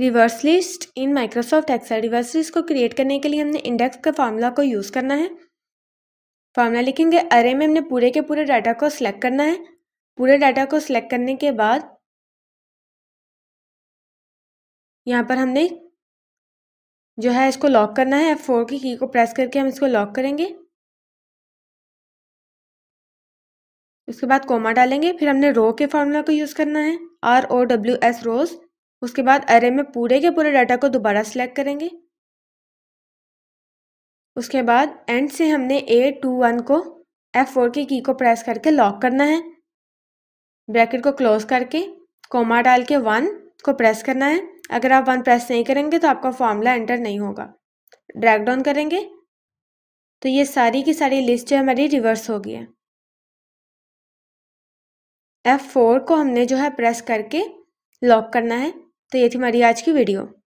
reverse list in Microsoft Excel reverse list को create करने के लिए हमने इंडेक्स का फार्मूला को यूज़ करना है फार्मूला लिखेंगे अरे में हमने पूरे के पूरे डाटा को सिलेक्ट करना है पूरे डाटा को सिलेक्ट करने के बाद यहाँ पर हमने जो है इसको लॉक करना है F4 फोर की की को प्रेस करके हम इसको लॉक करेंगे उसके बाद कोमा डालेंगे फिर हमने रो के फार्मूला को यूज़ करना है R O W S rows उसके बाद अरे में पूरे के पूरे डाटा को दोबारा सेलेक्ट करेंगे उसके बाद एंड से हमने ए टू वन को एफ फोर की की को प्रेस करके लॉक करना है ब्रैकेट को क्लोज करके कोमा डाल के वन को प्रेस करना है अगर आप वन प्रेस नहीं करेंगे तो आपका फॉर्मूला एंटर नहीं होगा ड्रैग डाउन करेंगे तो ये सारी की सारी लिस्ट जो है हमारी रिवर्स हो गई है एफ फोर को हमने जो है प्रेस करके लॉक करना है तो ये थी हमारी आज की वीडियो